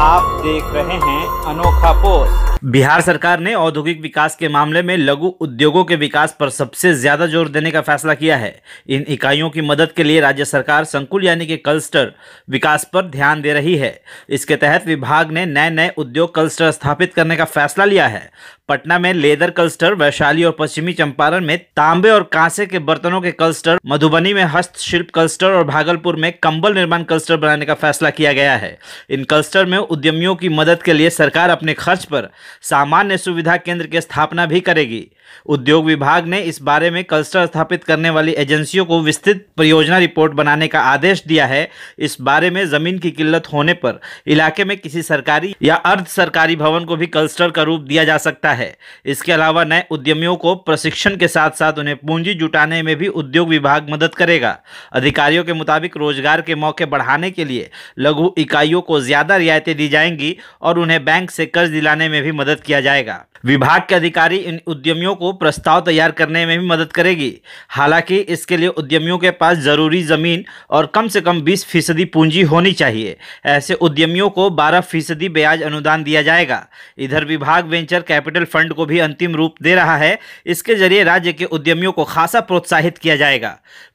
आप देख रहे हैं अनोखा पोस्ट बिहार सरकार ने औद्योगिक विकास के मामले में लघु उद्योगों के विकास पर सबसे ज्यादा जोर देने का फैसला किया है इन इकाइयों की मदद के लिए राज्य सरकार संकुल यानी कि क्लस्टर विकास पर ध्यान दे रही है इसके तहत विभाग ने नए नए उद्योग क्लस्टर स्थापित करने का फैसला लिया है पटना में लेदर क्लस्टर वैशाली और पश्चिमी चंपारण में तांबे और कांसे के बर्तनों के क्लस्टर मधुबनी में हस्तशिल्प क्लस्टर और भागलपुर में कंबल निर्माण क्लस्टर बनाने का फैसला किया गया है इन क्लस्टर में उद्यमियों की मदद के लिए सरकार अपने खर्च पर सामान्य सुविधा केंद्र की के स्थापना भी करेगी उद्योग विभाग ने इस बारे में क्लस्टर स्थापित करने वाली एजेंसियों को विस्तृत परियोजना रिपोर्ट बनाने का आदेश दिया है इस बारे में जमीन की किल्लत होने पर इलाके में किसी सरकारी या अर्ध सरकारी भवन को भी क्लस्टर का रूप दिया जा सकता है इसके अलावा नए उद्यमियों को प्रशिक्षण के साथ साथ उन्हें पूंजी जुटाने में भी उद्योग विभाग मदद करेगा अधिकारियों के मुताबिक रोजगार के मौके बढ़ाने के लिए लघु इकाइयों को ज्यादा रियायतें दी जाएंगी और उन्हें बैंक से कर्ज दिलाने में भी मदद किया जाएगा विभाग के अधिकारी इन उद्यमियों को प्रस्ताव तैयार करने में भी मदद करेगी हालांकि इसके लिए उद्यमियों के पास जरूरी जमीन और कम से कम 20 फीसदी पूंजी होनी चाहिए ऐसे उद्यमियों को 12 फीसदी ब्याज अनुदान दिया जाएगा इधर विभाग वेंचर कैपिटल फंड को भी अंतिम रूप दे रहा है इसके जरिए राज्य के उद्यमियों को खासा प्रोत्साहित किया जाएगा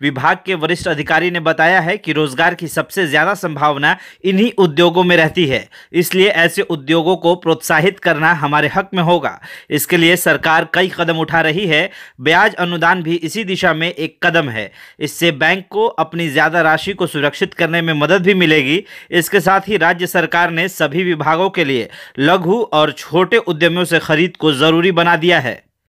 विभाग के वरिष्ठ अधिकारी ने बताया है कि रोजगार की सबसे ज्यादा संभावना इन्हीं उद्योगों में रहती है इसलिए ऐसे उद्योगों को प्रोत्साहित करना करना हमारे हक में होगा इसके लिए सरकार कई कदम उठा रही है ब्याज अनुदान भी इसी दिशा में एक कदम है इससे बैंक को अपनी ज़्यादा राशि को सुरक्षित करने में मदद भी मिलेगी इसके साथ ही राज्य सरकार ने सभी विभागों के लिए लघु और छोटे उद्यमियों से खरीद को ज़रूरी बना दिया है